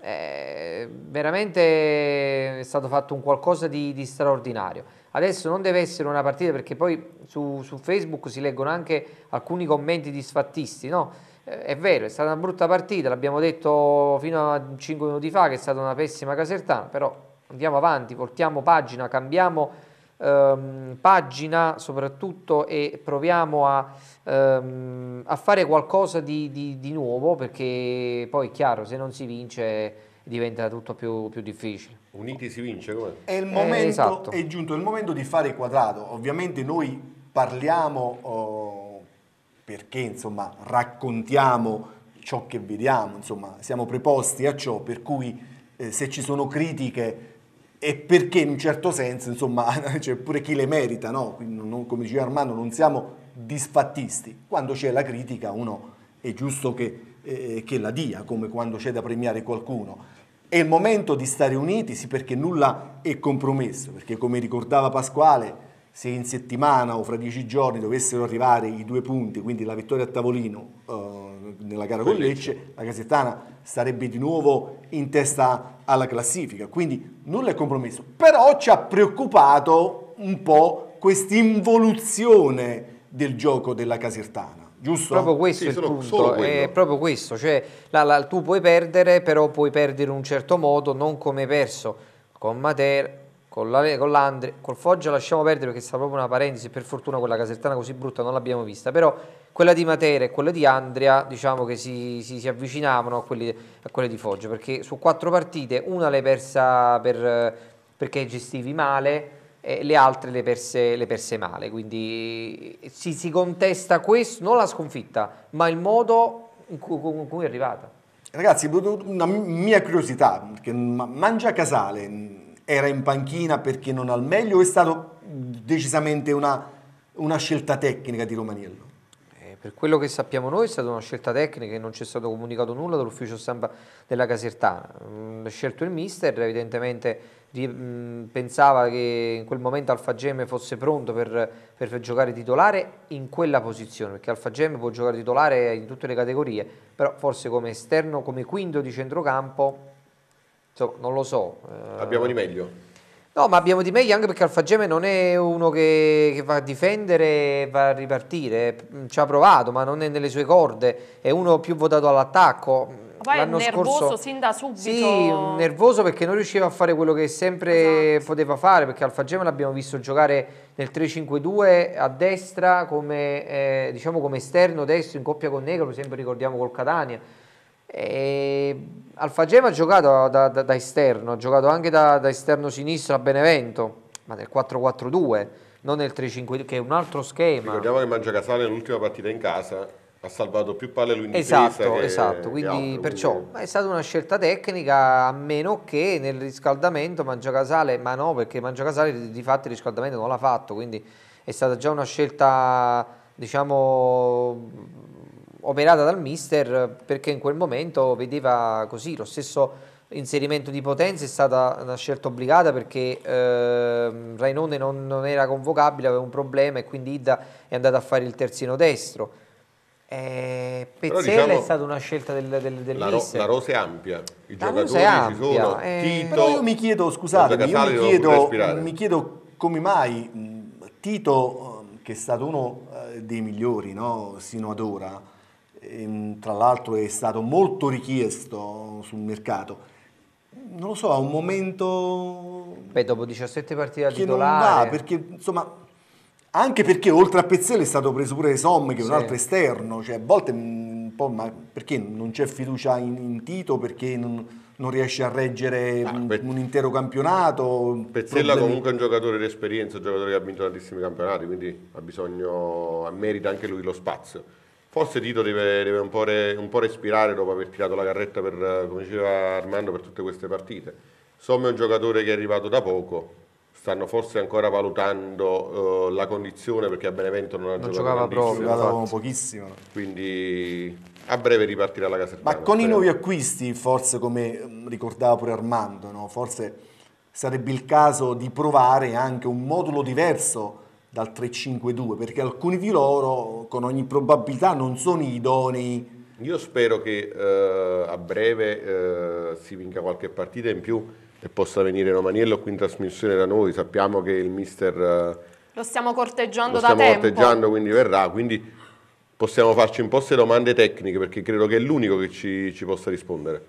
eh, veramente è stato fatto un qualcosa di, di, straordinario. Adesso non deve essere una partita perché poi su, su Facebook si leggono anche alcuni commenti disfattisti, no? Eh, è vero, è stata una brutta partita, l'abbiamo detto fino a 5 minuti fa che è stata una pessima Casertana, però andiamo avanti, portiamo pagina, cambiamo ehm, pagina soprattutto e proviamo a, ehm, a fare qualcosa di, di, di, nuovo perché poi è chiaro, se non si vince diventa tutto più, più difficile. Uniti si vince come? È, il eh, momento, eh, esatto. è giunto il momento di fare il quadrato, ovviamente noi parliamo... Oh, perché insomma, raccontiamo ciò che vediamo, insomma, siamo preposti a ciò, per cui eh, se ci sono critiche è perché in un certo senso insomma, c'è pure chi le merita, no? non, come diceva Armando non siamo disfattisti, quando c'è la critica uno è giusto che, eh, eh, che la dia, come quando c'è da premiare qualcuno. È il momento di stare uniti, sì, perché nulla è compromesso, perché come ricordava Pasquale, se in settimana o fra dieci giorni dovessero arrivare i due punti, quindi la vittoria a tavolino eh, nella gara con Lecce, la Casettana sarebbe di nuovo in testa alla classifica, quindi nulla è compromesso. Però ci ha preoccupato un po' questa involuzione del gioco della Casertana. Giusto? Proprio questo sì, è il punto, è proprio questo, cioè la, la, tu puoi perdere, però puoi perdere in un certo modo, non come hai perso con Mater, con, la, con l'Andre, col Foggia lasciamo perdere perché sta proprio una parentesi, per fortuna quella casertana così brutta non l'abbiamo vista, però quella di Matera e quella di Andria diciamo che si, si, si avvicinavano a, quelli, a, quelle di Foggia, perché su quattro partite una l'hai persa per, perché gestivi male e le altre le perse, le perse male, quindi eh, si, si contesta questo, non la sconfitta, ma il modo cui, con cui è arrivata. Ragazzi, una mia curiosità, mangia Casale era in panchina perché non al meglio o è stata decisamente una, una scelta tecnica di Romaniello? Eh, per quello che sappiamo noi è stata una scelta tecnica e non ci è stato comunicato nulla dall'ufficio stampa della Casertana. Ha mm, scelto il mister, evidentemente mm, pensava che in quel momento Alfa Gemme fosse pronto per, per, giocare titolare in quella posizione, perché Alfa Gemme può giocare titolare in tutte le categorie, però forse come esterno, come quinto di centrocampo so, non lo so. Eh. Abbiamo di meglio. No, ma abbiamo di meglio anche perché Alfageme non è uno che, che, va a difendere e va a ripartire. Mm, ci ha provato, ma non è nelle sue corde. È uno più votato all'attacco. Poi è nervoso scorso, sin da subito. Sì, nervoso perché non riusciva a fare quello che sempre esatto. poteva fare, perché Alfageme l'abbiamo visto giocare nel 3-5-2 a destra come, eh, diciamo come esterno destro in coppia con Negro, sempre ricordiamo col Catania e ehm, Alfagema ha giocato da, da, da, esterno, ha giocato anche da, da, esterno sinistro a Benevento, ma nel 4-4-2, non nel 3-5-2, che è un altro schema. Ricordiamo che Mangia Casale nell'ultima partita in casa ha salvato più palle lui in difesa esatto, che, esatto. quindi perciò è stata una scelta tecnica a meno che nel riscaldamento Mangia Casale, ma no perché Mangia Casale di fatto il riscaldamento non l'ha fatto, quindi è stata già una scelta diciamo operata dal mister perché in quel momento vedeva così lo stesso inserimento di Potenza è stata una scelta obbligata perché eh, Rainone non, non, era convocabile, aveva un problema e quindi Ida è andata a fare il terzino destro. Eh, Pezzella diciamo, è stata una scelta del, del, del la, ro la rosa è ampia, i la giocatori è ampia, ci sono, eh, Tito, Però io mi chiedo, scusatemi, io mi chiedo, mi chiedo, come mai Tito, eh, che è stato uno eh, dei migliori no, sino ad ora, Ehm, tra l'altro è stato molto richiesto sul mercato. Non lo so, a un momento... Beh, dopo 17 partite da titolare... Non va, perché insomma... Anche perché oltre a Pezzelli è stato preso pure Somme, che è un sì. altro esterno, cioè a volte mm, un po', ma perché non c'è fiducia in, in Tito, perché non, non riesce a reggere ah, un, un, intero campionato. Pezzella problemi. comunque è un giocatore d'esperienza, un giocatore che ha vinto tantissimi campionati, quindi ha bisogno, merita anche lui lo spazio. Forse Tito deve, deve un, po re, un, po respirare dopo aver tirato la carretta, per, come diceva Armando, per tutte queste partite. Somma è un giocatore che è arrivato da poco, stanno forse ancora valutando uh, la condizione perché a Benevento non ha non giocato proprio, giocavamo pochissimo. Quindi a breve ripartirà la Casertana. Ma con i nuovi acquisti, forse come mm, ricordava pure Armando, no? forse sarebbe il caso di provare anche un modulo diverso dal 3-5-2 perché alcuni di loro con ogni probabilità non sono idonei. Io spero che eh, a breve eh, si vinca qualche partita in più e possa venire Romaniello qui in trasmissione da noi. Sappiamo che il mister... Eh, lo stiamo corteggiando lo da stiamo tempo. stiamo corteggiando, quindi verrà. Quindi possiamo farci un po' se domande tecniche perché credo che è l'unico che ci, ci possa rispondere.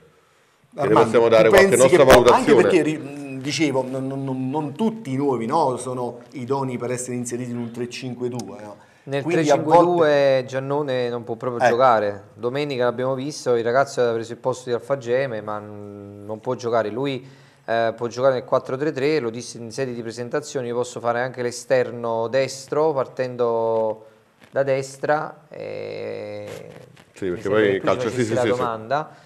Armando, e possiamo dare qualche nostra valutazione. Anche perché dicevo, non, non, non tutti i nuovi no, sono idonei per essere inseriti in un 3-5-2. No? Nel 3-5-2 volte... Giannone non può proprio eh. giocare. Domenica l'abbiamo visto, il ragazzo aveva preso il posto di Alfageme, ma non può giocare. Lui eh, può giocare nel 4-3-3, lo disse in sede di presentazione, io posso fare anche l'esterno destro partendo da destra. E... Sì, perché poi calcio sì, sì, sì, domanda. Sì.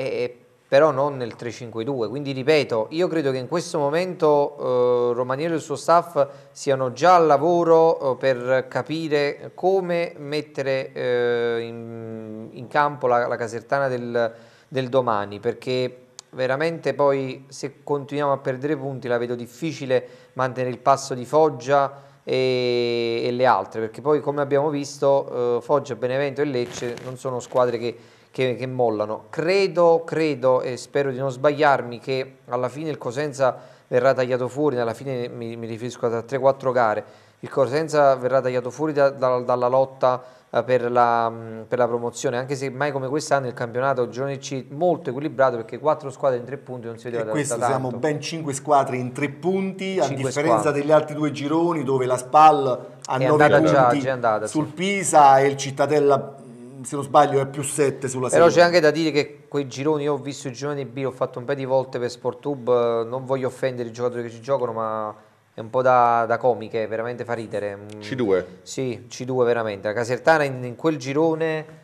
E però non nel 3-5-2. Quindi ripeto, io credo che in questo momento eh, Romaniero e il suo staff siano già al lavoro eh, per capire come mettere eh, in, in, campo la, la casertana del, del, domani, perché veramente poi se continuiamo a perdere punti la vedo difficile mantenere il passo di Foggia e, e le altre, perché poi come abbiamo visto eh, Foggia, Benevento e Lecce non sono squadre che che, che mollano. Credo, credo e spero di non sbagliarmi che alla fine il Cosenza verrà tagliato fuori, alla fine mi, mi riferisco a 3-4 gare, il Cosenza verrà tagliato fuori da, da, dalla lotta eh, per la, mm, per la, promozione, anche se mai come quest'anno il campionato girone C molto equilibrato perché quattro squadre in tre punti non si vedeva e questo tanto. siamo ben cinque squadre in tre punti, a differenza squadre. degli altri due gironi dove la SPAL ha 9 punti già, già andata, sul sì. Pisa e il Cittadella se non sbaglio è più 7 sulla serie. Però c'è anche da dire che quei gironi, io ho visto i gironi B, ho fatto un paio di volte per Sportube, non voglio offendere i giocatori che ci giocano, ma è un po' da, da comiche, veramente fa ridere. Mm. C2? Sì, C2 veramente. La Casertana in, in quel girone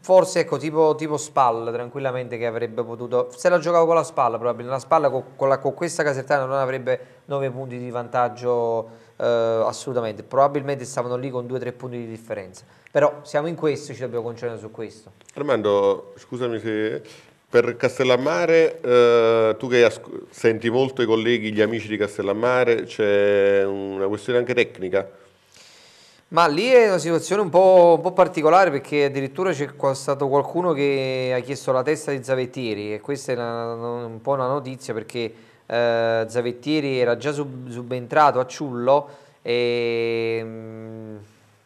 forse ecco tipo, tipo Spal tranquillamente che avrebbe potuto se la giocavo con la Spalla probabilmente la Spalla con, con, con questa Casertana non avrebbe 9 punti di vantaggio eh, assolutamente. Probabilmente stavano lì con due o tre punti di differenza. Però siamo in questo, ci dobbiamo concentrare su questo. Armando, scusami se per Castellammare, eh, tu che senti molto i colleghi, gli amici di Castellammare, c'è una questione anche tecnica? Ma lì è una situazione un po', un po particolare perché addirittura c'è stato qualcuno che ha chiesto la testa di Zavettieri e questa è una, un po' una notizia perché eh, Zavettieri era già sub subentrato a Ciullo e... Mm,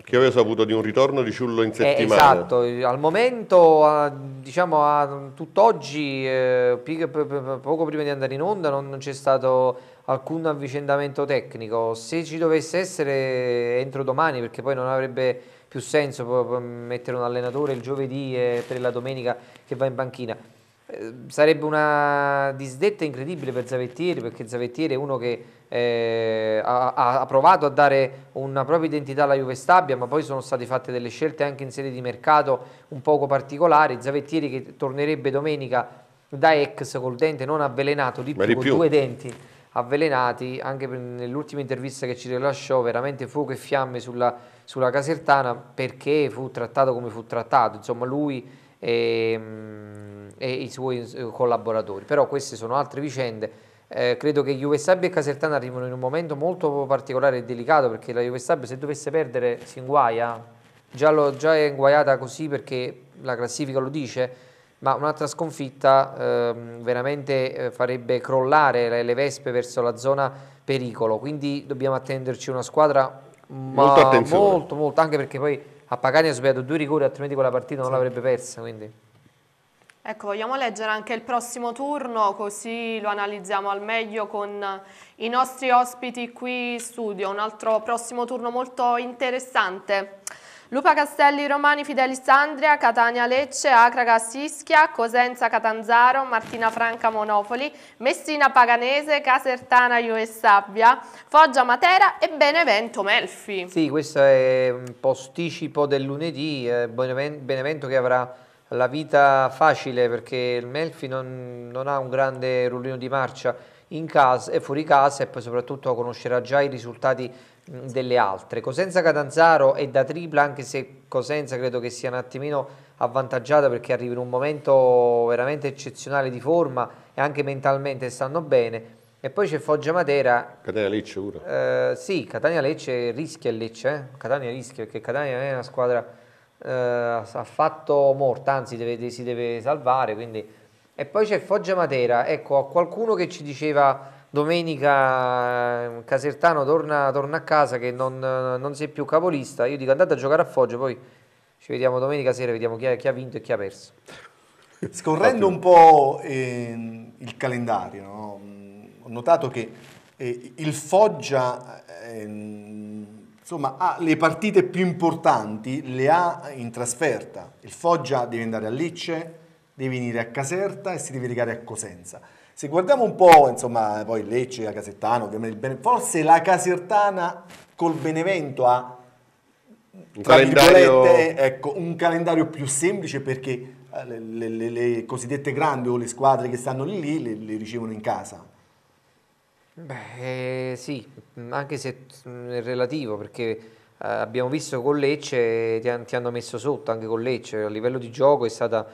che aveva saputo di un ritorno di Ciullo in eh, settimana. esatto, al momento, a, diciamo a tutt'oggi, eh, poco prima di andare in onda, non, non c'è stato alcun avvicendamento tecnico. Se ci dovesse essere entro domani, perché poi non avrebbe più senso mettere un allenatore il giovedì e per la domenica che va in banchina. Ehm, sarebbe una disdetta incredibile per Zavettieri perché Zavettieri è uno che eh, ha, ha, provato a dare una propria identità alla Juve Stabia ma poi sono state fatte delle scelte anche in sede di mercato un poco particolari Zavettieri che tornerebbe domenica da ex col dente non avvelenato di, più, di più. due denti avvelenati anche nell'ultima intervista che ci rilasciò veramente fuoco e fiamme sulla, sulla Casertana perché fu trattato come fu trattato insomma lui e, ehm, e i suoi eh, collaboratori. Però queste sono altre vicende. Eh, credo che Juve Stabia e Casertana arrivino in un momento molto particolare e delicato perché la Juve Stabia se dovesse perdere si inguaia, già, lo, già è inguaiata così perché la classifica lo dice, ma un'altra sconfitta ehm, eh, veramente farebbe crollare le, le, vespe verso la zona pericolo, quindi dobbiamo attenderci una squadra molto, molto, molto, anche perché poi a Pagani ha sbagliato due rigori, altrimenti quella partita non sì. l'avrebbe persa. Quindi. Ecco, vogliamo leggere anche il prossimo turno, così lo analizziamo al meglio con i nostri ospiti qui in studio. Un altro prossimo turno molto interessante. Lupa Castelli Romani Fidelis Andria, Catania Lecce, Acraga Sischia, Cosenza Catanzaro, Martina Franca Monopoli, Messina Paganese, Casertana Iue Sabbia, Foggia Matera e Benevento Melfi. Sì, questo è un posticipo del lunedì, eh, Benevento che avrà la vita facile perché il Melfi non, non ha un grande rullino di marcia in casa e fuori casa e poi soprattutto conoscerà già i risultati delle altre. Cosenza Catanzaro è da tripla, anche se Cosenza credo che sia un attimino avvantaggiata perché arriva in un momento veramente eccezionale di forma e anche mentalmente stanno bene. E poi c'è Foggia Matera. Catania Lecce pure. Eh, sì, Catania Lecce rischia il Lecce, eh? Catania rischia perché Catania è una squadra eh, affatto morta, anzi deve, si deve salvare. Quindi... E poi c'è Foggia Matera, ecco qualcuno che ci diceva domenica ehm, Casertano torna, torna a casa che non, non, sei più capolista, io dico andate a giocare a Foggia, poi ci vediamo domenica sera, vediamo chi ha, chi ha vinto e chi ha perso. Scorrendo un po' eh, il calendario, no? ho notato che eh, il Foggia eh, insomma, ha le partite più importanti, le ha in trasferta. Il Foggia deve andare a Lecce, deve venire a Caserta e si deve recare a Cosenza. Se guardiamo un po', insomma, poi Lecce, la Casertana, forse la Casertana col Benevento ha un calendario... Ecco, un calendario più semplice perché eh, le, le, le, cosiddette grandi o le squadre che stanno lì le, le ricevono in casa. Beh, eh, sì, anche se mm, è relativo perché eh, abbiamo visto con Lecce ti, hanno messo sotto anche con Lecce a livello di gioco è stata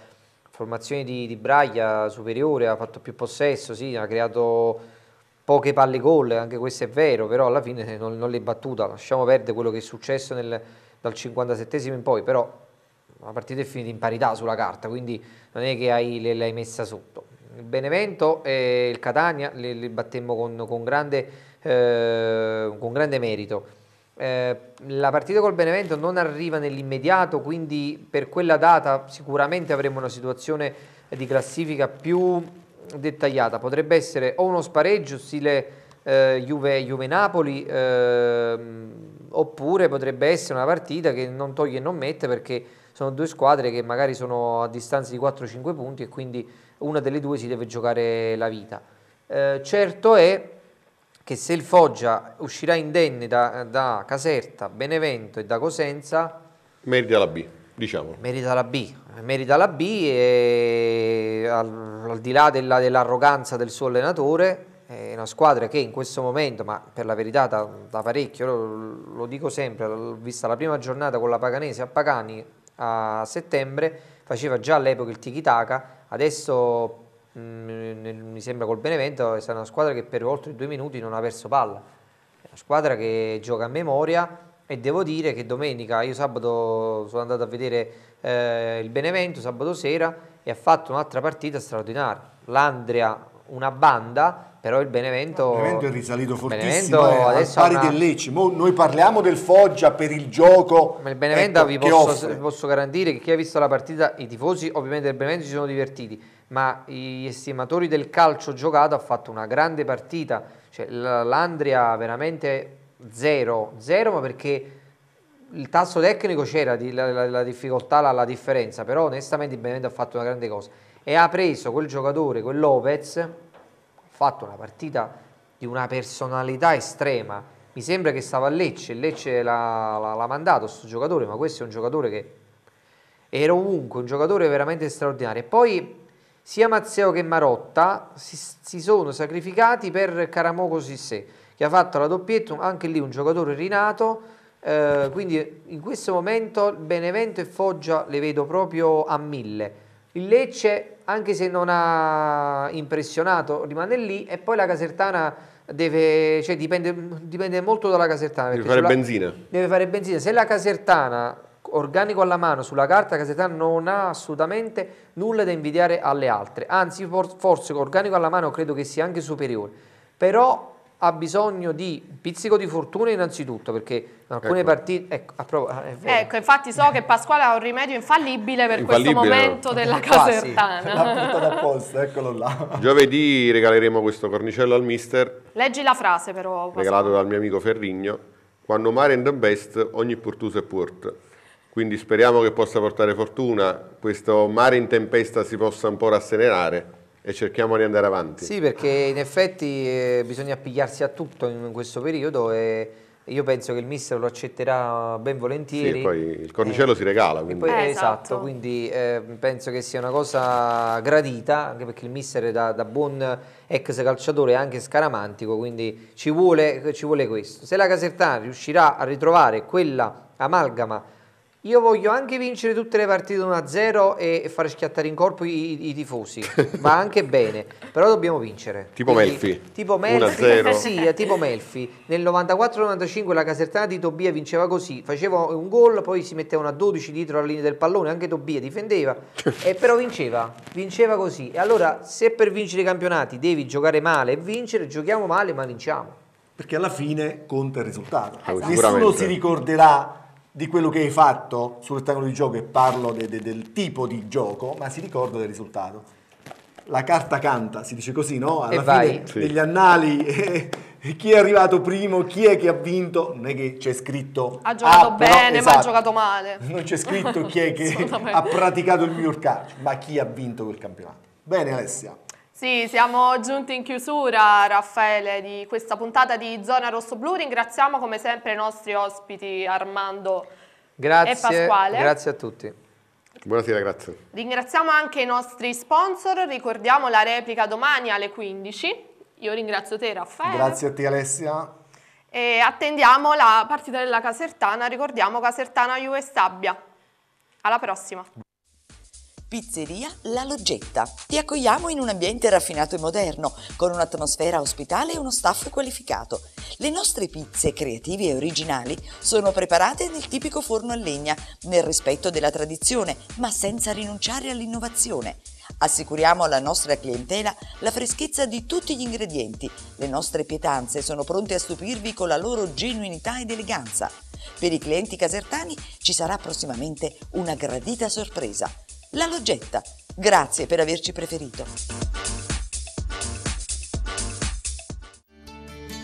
formazione di, di Braglia superiore, ha fatto più possesso, sì, ha creato poche palle gol, anche questo è vero, però alla fine non, non l'è battuta, lasciamo perdere quello che è successo nel, dal 57 in poi, però la partita è finita in parità sulla carta, quindi non è che hai, l'hai messa sotto. Il Benevento e il Catania li, li battemmo con, con, grande, eh, con grande merito, eh, la partita col Benevento non arriva nell'immediato, quindi per quella data sicuramente avremo una situazione di classifica più dettagliata. Potrebbe essere o uno spareggio stile eh, Juve-Napoli eh, oppure potrebbe essere una partita che non toglie e non mette perché sono due squadre che magari sono a distanza di 4-5 punti e quindi una delle due si deve giocare la vita. Eh, certo è che se il Foggia uscirà indenne da, da Caserta, Benevento e da Cosenza... Merita la B, diciamo. Merita la B, merita la B e al, al di là della, dell'arroganza del suo allenatore è una squadra che in questo momento, ma per la verità da, da parecchio, lo, lo, dico sempre, l'ho vista la prima giornata con la Paganese a Pagani a settembre, faceva già all'epoca il tiki-taka, adesso Mm, mi sembra col Benevento è stata una squadra che per oltre due minuti non ha perso palla è una squadra che gioca a memoria e devo dire che domenica io sabato sono andato a vedere eh, il Benevento sabato sera e ha fatto un'altra partita straordinaria l'Andrea una banda però il Benevento, il Benevento è risalito fortissimo Benevento eh, pari una... del Lecce noi parliamo del Foggia per il gioco ma il Benevento ecco, vi posso, posso garantire che chi ha visto la partita i tifosi ovviamente del Benevento si sono divertiti ma gli estimatori del calcio giocato ha fatto una grande partita, cioè, l'Andria veramente zero, zero ma perché il tasso tecnico c'era, la, la, la, difficoltà, la, la, differenza, però onestamente il Benevento ha fatto una grande cosa e ha preso quel giocatore, quel Lopez, ha fatto una partita di una personalità estrema, mi sembra che stava a Lecce, Lecce l'ha mandato questo giocatore, ma questo è un giocatore che era ovunque, un giocatore veramente straordinario e poi sia Mazzeo che Marotta si, si sono sacrificati per Caramoco Sissé, che ha fatto la doppietta, anche lì un giocatore rinato. Eh, quindi in questo momento Benevento e Foggia le vedo proprio a mille. Il Lecce, anche se non ha impressionato, rimane lì e poi la Casertana deve, cioè dipende, dipende molto dalla Casertana. Deve fare sulla, benzina. Deve fare benzina. Se la Casertana organico alla mano sulla carta Casetà non ha assolutamente nulla da invidiare alle altre, anzi forse organico alla mano credo che sia anche superiore, però ha bisogno di un pizzico di fortuna innanzitutto perché in alcune ecco. partite ecco, ah, ecco, infatti so che Pasquale ha un rimedio infallibile per infallibile, questo momento della casertana ah, sì. l'ha portato apposta eccolo là giovedì regaleremo questo cornicello al mister leggi la frase però regalato dal mio amico Ferrigno quando mare and best ogni portuso è port quindi speriamo che possa portare fortuna, questo mare in tempesta si possa un po' rasserenare e cerchiamo di andare avanti. Sì, perché in effetti eh, bisogna appigliarsi a tutto in questo periodo e io penso che il mister lo accetterà ben volentieri. Sì, poi il cornicello eh, si regala. Quindi. Poi, eh, esatto, esatto, quindi eh, penso che sia una cosa gradita, anche perché il mister da, da buon ex calciatore e anche scaramantico, quindi ci vuole, ci vuole questo. Se la Casertana riuscirà a ritrovare quella amalgama io voglio anche vincere tutte le partite 1-0 e fare schiattare in corpo i, i tifosi. Va anche bene, però dobbiamo vincere. Tipo Quindi, Melfi. Tipo Melfi, sì, eh, tipo Melfi. Nel 94-95 la Casertana di Tobia vinceva così, faceva un gol, poi si mettevano a 12 dietro alla linea del pallone, anche Tobia difendeva, e però vinceva, vinceva così. E allora se per vincere i campionati devi giocare male e vincere, giochiamo male ma vinciamo. Perché alla fine conta il risultato. Esatto. Nessuno si ricorderà di quello che hai fatto sul rettangolo di gioco e parlo de, de, del tipo di gioco, ma si ricorda del risultato. La carta canta, si dice così, no? Alla e fine vai. degli sì. annali eh, chi è arrivato primo, chi è che ha vinto, non è che c'è scritto... Ha giocato ah, bene, però, esatto, ma ha esatto". giocato male. Non c'è scritto chi è che ha praticato il miglior calcio, ma chi ha vinto quel campionato. Bene Alessia. Sì, siamo giunti in chiusura, Raffaele, di questa puntata di Zona Rosso-Blu. Ringraziamo come sempre i nostri ospiti Armando grazie, e Pasquale. Grazie a tutti. Buonasera, grazie. Ringraziamo anche i nostri sponsor, ricordiamo la replica domani alle 15. Io ringrazio te Raffaele. Grazie a te Alessia. E attendiamo la partita della Casertana, ricordiamo Casertana Juve Stabia. Alla prossima. Pizzeria La Loggetta. Ti accogliamo in un ambiente raffinato e moderno, con un'atmosfera ospitale e uno staff qualificato. Le nostre pizze creative e originali sono preparate nel tipico forno a legna, nel rispetto della tradizione, ma senza rinunciare all'innovazione. Assicuriamo alla nostra clientela la freschezza di tutti gli ingredienti. Le nostre pietanze sono pronte a stupirvi con la loro genuinità ed eleganza. Per i clienti casertani ci sarà prossimamente una gradita sorpresa. La Loggetta. Grazie per averci preferito.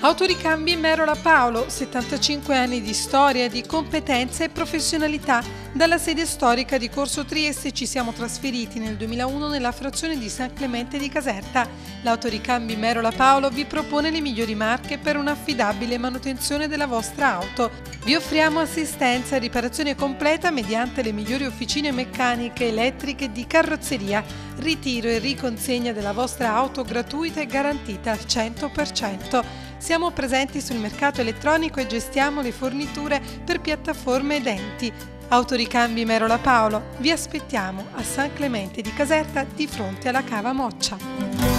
Autoricambi Merola Paolo, 75 anni di storia, di competenza e professionalità. Dalla sede storica di Corso Trieste ci siamo trasferiti nel 2001 nella frazione di San Clemente di Caserta. L'Autoricambi Merola Paolo vi propone le migliori marche per un'affidabile manutenzione della vostra auto. Vi offriamo assistenza e riparazione completa mediante le migliori officine meccaniche, elettriche e di carrozzeria. Ritiro e riconsegna della vostra auto gratuita e garantita al 100%. Siamo presenti sul mercato elettronico e gestiamo le forniture per piattaforme ed enti. Autoricambi Merola Paolo, vi aspettiamo a San Clemente di Caserta di fronte alla Cava Moccia.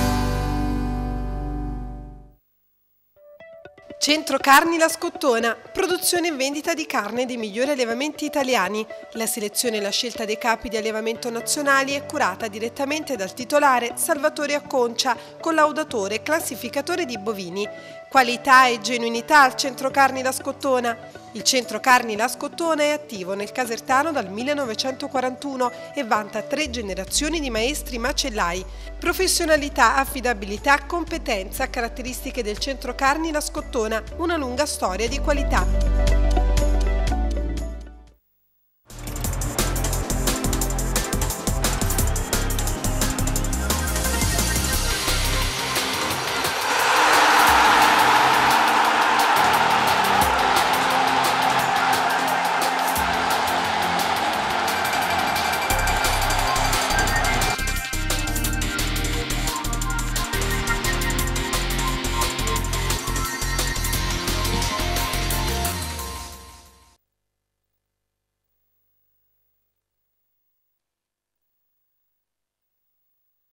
Centro Carni La Scottona, produzione e vendita di carne dei migliori allevamenti italiani. La selezione e la scelta dei capi di allevamento nazionali è curata direttamente dal titolare Salvatore Acconcia, collaudatore e classificatore di bovini. Qualità e genuinità al Centro Carni La Scottona. Il Centro Carni La Scottona è attivo nel Casertano dal 1941 e vanta tre generazioni di maestri macellai. Professionalità, affidabilità, competenza, caratteristiche del Centro Carni La Scottona, una lunga storia di qualità.